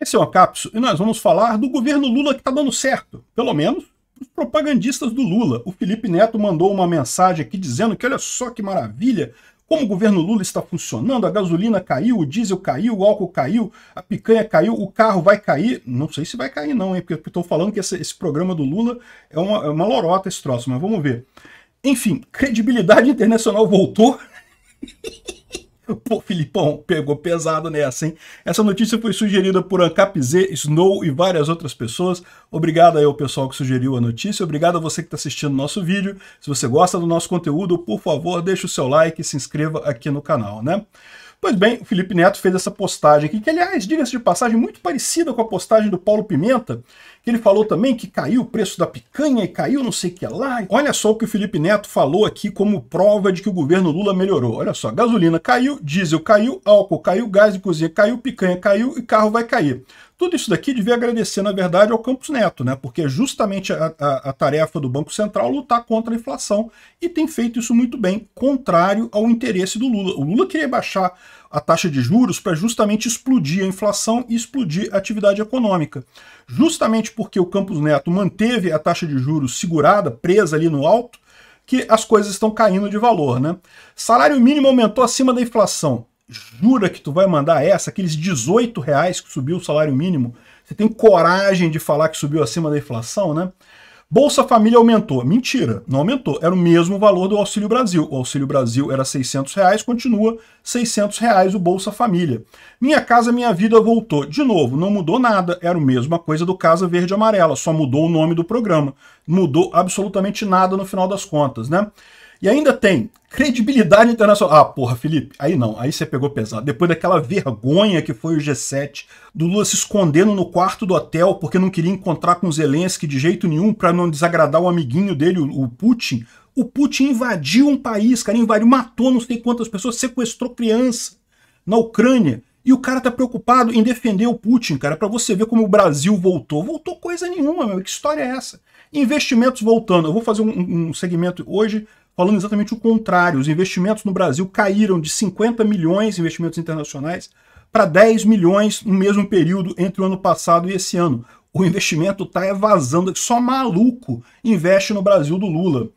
Esse é o Capso e nós vamos falar do governo Lula que está dando certo, pelo menos os propagandistas do Lula. O Felipe Neto mandou uma mensagem aqui dizendo que olha só que maravilha, como o governo Lula está funcionando, a gasolina caiu, o diesel caiu, o álcool caiu, a picanha caiu, o carro vai cair. Não sei se vai cair não, hein, porque estou falando que esse, esse, programa do Lula é uma, é uma lorota esse troço, mas vamos ver. Enfim, credibilidade internacional voltou. Pô, Filipão, pegou pesado nessa, hein? Essa notícia foi sugerida por AncapZ, Snow e várias outras pessoas. Obrigado aí ao pessoal que sugeriu a notícia. Obrigado a você que está assistindo o nosso vídeo. Se você gosta do nosso conteúdo, por favor, deixe o seu like e se inscreva aqui no canal, né? Pois bem, o Felipe Neto fez essa postagem aqui, que aliás, diga-se de passagem, muito parecida com a postagem do Paulo Pimenta, que ele falou também que caiu o preço da picanha e caiu não sei o que lá. Olha só o que o Felipe Neto falou aqui como prova de que o governo Lula melhorou. Olha só, gasolina caiu, diesel caiu, álcool caiu, gás de cozinha caiu, picanha caiu e carro vai cair. Tudo isso daqui devia agradecer, na verdade, ao Campos Neto, né? porque é justamente a, a, a tarefa do Banco Central lutar contra a inflação e tem feito isso muito bem, contrário ao interesse do Lula. O Lula queria baixar a taxa de juros para justamente explodir a inflação e explodir a atividade econômica. Justamente porque o Campos Neto manteve a taxa de juros segurada, presa ali no alto, que as coisas estão caindo de valor, né? Salário mínimo aumentou acima da inflação jura que tu vai mandar essa, aqueles 18 reais que subiu o salário mínimo? Você tem coragem de falar que subiu acima da inflação, né? Bolsa Família aumentou. Mentira, não aumentou. Era o mesmo valor do Auxílio Brasil. O Auxílio Brasil era 600 reais, continua 600 reais o Bolsa Família. Minha Casa Minha Vida voltou. De novo, não mudou nada. Era a mesma coisa do Casa Verde Amarela, só mudou o nome do programa. Mudou absolutamente nada no final das contas, né? E ainda tem credibilidade internacional. Ah, porra, Felipe, aí não, aí você pegou pesado. Depois daquela vergonha que foi o G7, do Lula se escondendo no quarto do hotel porque não queria encontrar com Zelensky de jeito nenhum para não desagradar o amiguinho dele, o Putin. O Putin invadiu um país, cara, invadiu, matou não sei quantas pessoas, sequestrou criança na Ucrânia. E o cara tá preocupado em defender o Putin, cara, para você ver como o Brasil voltou. Voltou coisa nenhuma, meu. Que história é essa? Investimentos voltando. Eu vou fazer um, um segmento hoje falando exatamente o contrário. Os investimentos no Brasil caíram de 50 milhões de investimentos internacionais para 10 milhões no mesmo período entre o ano passado e esse ano. O investimento está vazando, só maluco investe no Brasil do Lula.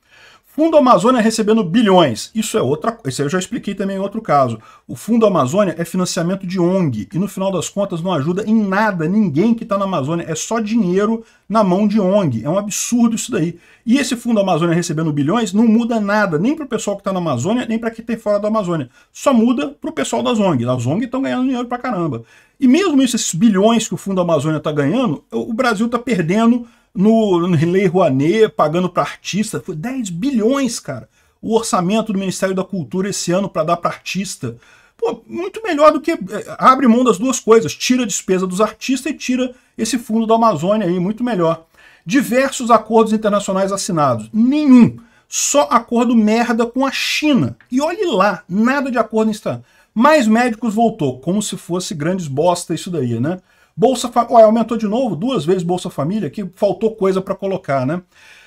Fundo Amazônia recebendo bilhões. Isso é outra, isso eu já expliquei também em outro caso. O Fundo Amazônia é financiamento de ONG e no final das contas não ajuda em nada ninguém que está na Amazônia, é só dinheiro na mão de ONG. É um absurdo isso daí. E esse Fundo Amazônia recebendo bilhões não muda nada, nem para o pessoal que está na Amazônia, nem para quem tem fora da Amazônia. Só muda para o pessoal das ONG. As ONG estão ganhando dinheiro para caramba. E mesmo isso, esses bilhões que o Fundo Amazônia está ganhando, o Brasil está perdendo no, no Lei Rouanet, pagando para artista. Foi 10 bilhões, cara, o orçamento do Ministério da Cultura esse ano para dar para artista. Pô, muito melhor do que. É, abre mão das duas coisas. Tira a despesa dos artistas e tira esse fundo da Amazônia aí, muito melhor. Diversos acordos internacionais assinados. Nenhum. Só acordo merda com a China. E olhe lá, nada de acordo instantâneo. Mais médicos voltou, como se fosse grandes bosta isso daí, né? Bolsa Família, aumentou de novo, duas vezes Bolsa Família, que faltou coisa para colocar, né?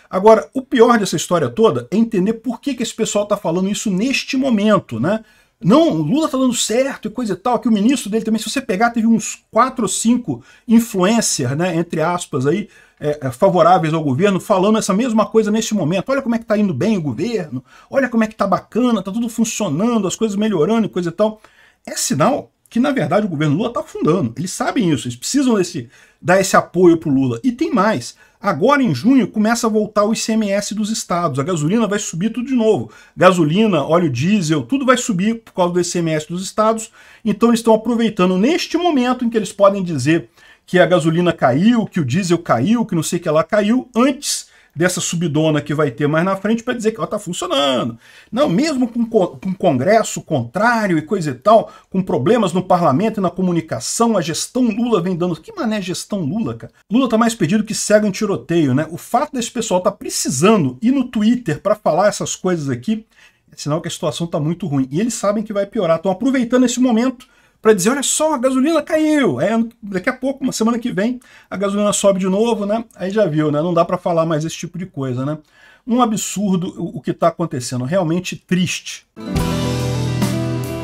Agora, o pior dessa história toda é entender por que, que esse pessoal está falando isso neste momento, né? Não, Lula tá dando certo e coisa e tal, que o ministro dele também, se você pegar, teve uns quatro ou cinco influencers, né, entre aspas, aí, é, é, favoráveis ao governo, falando essa mesma coisa neste momento. Olha como é que está indo bem o governo, olha como é que está bacana, está tudo funcionando, as coisas melhorando e coisa e tal. É sinal que na verdade o governo Lula está afundando. Eles sabem isso, eles precisam desse, dar esse apoio para o Lula. E tem mais. Agora em junho começa a voltar o ICMS dos estados. A gasolina vai subir tudo de novo. Gasolina, óleo diesel, tudo vai subir por causa do ICMS dos estados. Então eles estão aproveitando neste momento em que eles podem dizer que a gasolina caiu, que o diesel caiu, que não sei o que lá caiu, antes dessa subidona que vai ter mais na frente para dizer que está funcionando. Não, mesmo com, com Congresso contrário e coisa e tal, com problemas no parlamento e na comunicação, a gestão Lula vem dando. Que mané gestão Lula, cara? Lula está mais pedido que cego em tiroteio, né? O fato desse pessoal tá precisando ir no Twitter para falar essas coisas aqui é sinal que a situação está muito ruim. E eles sabem que vai piorar. Estão aproveitando esse momento para dizer, olha só, a gasolina caiu, é, daqui a pouco, uma semana que vem, a gasolina sobe de novo, né? Aí já viu, né? Não dá para falar mais esse tipo de coisa, né? Um absurdo o que está acontecendo, realmente triste.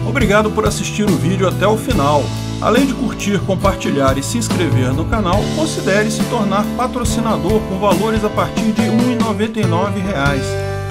Obrigado por assistir o vídeo até o final. Além de curtir, compartilhar e se inscrever no canal, considere se tornar patrocinador com valores a partir de R$ 1,99